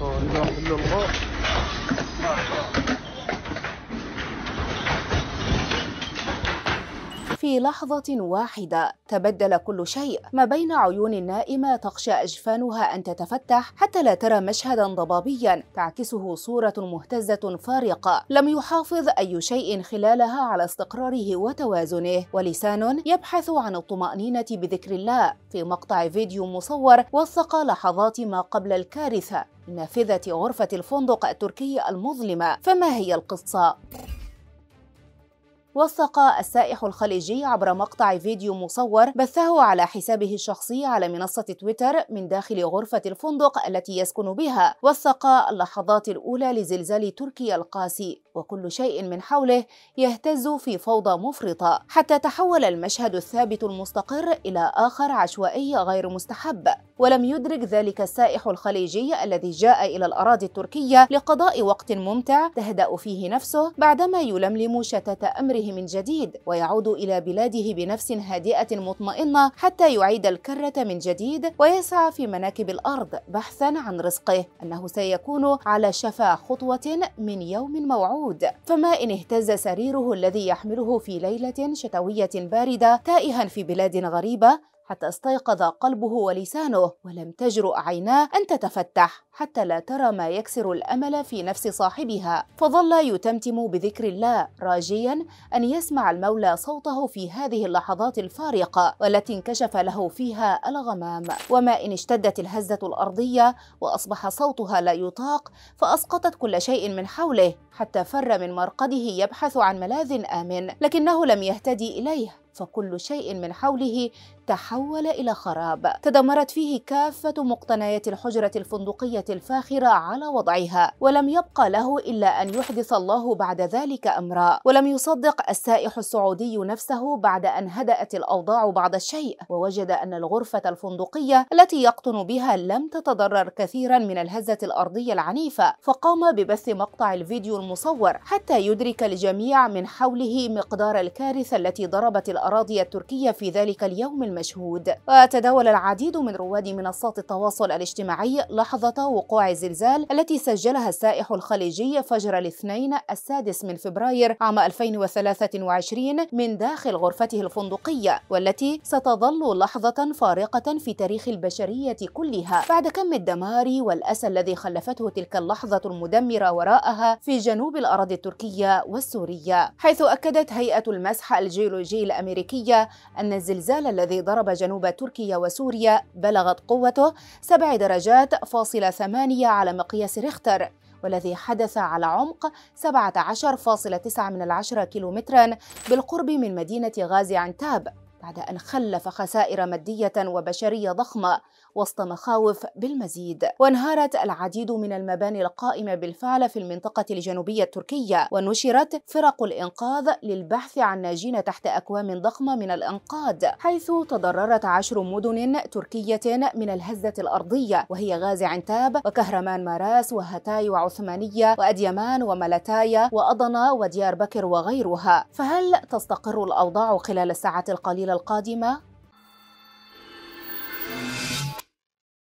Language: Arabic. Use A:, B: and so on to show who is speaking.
A: 哦，你讲很冷吗？في لحظة واحدة تبدل كل شيء ما بين عيون النائمة تخشى أجفانها أن تتفتح حتى لا ترى مشهدا ضبابيا تعكسه صورة مهتزة فارقة لم يحافظ أي شيء خلالها على استقراره وتوازنه ولسان يبحث عن الطمأنينة بذكر الله في مقطع فيديو مصور وثق لحظات ما قبل الكارثة نافذة غرفة الفندق التركي المظلمة فما هي القصة؟ وثق السائح الخليجي عبر مقطع فيديو مصور بثه على حسابه الشخصي على منصة تويتر من داخل غرفة الفندق التي يسكن بها وثق اللحظات الأولى لزلزال تركيا القاسي وكل شيء من حوله يهتز في فوضى مفرطة حتى تحول المشهد الثابت المستقر إلى آخر عشوائي غير مستحب ولم يدرك ذلك السائح الخليجي الذي جاء إلى الأراضي التركية لقضاء وقت ممتع تهدأ فيه نفسه بعدما يلملم شتات أمره من جديد ويعود إلى بلاده بنفس هادئة مطمئنة حتى يعيد الكرة من جديد ويسعى في مناكب الأرض بحثا عن رزقه أنه سيكون على شفا خطوة من يوم موعود البرود فما إن اهتز سريره الذي يحمله في ليلة شتوية باردة تائها في بلاد غريبة حتى استيقظ قلبه ولسانه ولم تجرؤ عيناه أن تتفتح حتى لا ترى ما يكسر الأمل في نفس صاحبها فظل يتمتم بذكر الله راجيا أن يسمع المولى صوته في هذه اللحظات الفارقة والتي انكشف له فيها الغمام وما إن اشتدت الهزة الأرضية وأصبح صوتها لا يطاق فأسقطت كل شيء من حوله حتى فر من مرقده يبحث عن ملاذ آمن لكنه لم يهتدي إليه فكل شيء من حوله تحول إلى خراب تدمرت فيه كافة مقتنيات الحجرة الفندقية الفاخرة على وضعها ولم يبقى له إلا أن يحدث الله بعد ذلك أمرا ولم يصدق السائح السعودي نفسه بعد أن هدأت الأوضاع بعض الشيء ووجد أن الغرفة الفندقية التي يقطن بها لم تتضرر كثيرا من الهزة الأرضية العنيفة فقام ببث مقطع الفيديو المصور حتى يدرك الجميع من حوله مقدار الكارثة التي ضربت الأرض الأراضي التركية في ذلك اليوم المشهود وتداول العديد من رواد منصات التواصل الاجتماعي لحظة وقوع الزلزال التي سجلها السائح الخليجي فجر الاثنين السادس من فبراير عام 2023 من داخل غرفته الفندقية والتي ستظل لحظة فارقة في تاريخ البشرية كلها بعد كم الدمار والأسى الذي خلفته تلك اللحظة المدمرة وراءها في جنوب الأراضي التركية والسورية حيث أكدت هيئة المسح الجيولوجي الأمريكي الأمريكية أن الزلزال الذي ضرب جنوب تركيا وسوريا بلغت قوته سبع درجات فاصلة ثمانية على مقياس ريختر والذي حدث على عمق 17.9 من العشرة كيلومترا بالقرب من مدينة غازي عنتاب بعد أن خلف خسائر مادية وبشرية ضخمة وسط مخاوف بالمزيد وانهارت العديد من المباني القائمة بالفعل في المنطقة الجنوبية التركية ونشرت فرق الإنقاذ للبحث عن ناجين تحت أكوام ضخمة من الأنقاض حيث تضررت عشر مدن تركية من الهزة الأرضية وهي غازي عنتاب وكهرمان ماراس وهتاي وعثمانية وأديمان وملتايا وأضنا وديار بكر وغيرها فهل تستقر الأوضاع خلال الساعات القليلة القادمة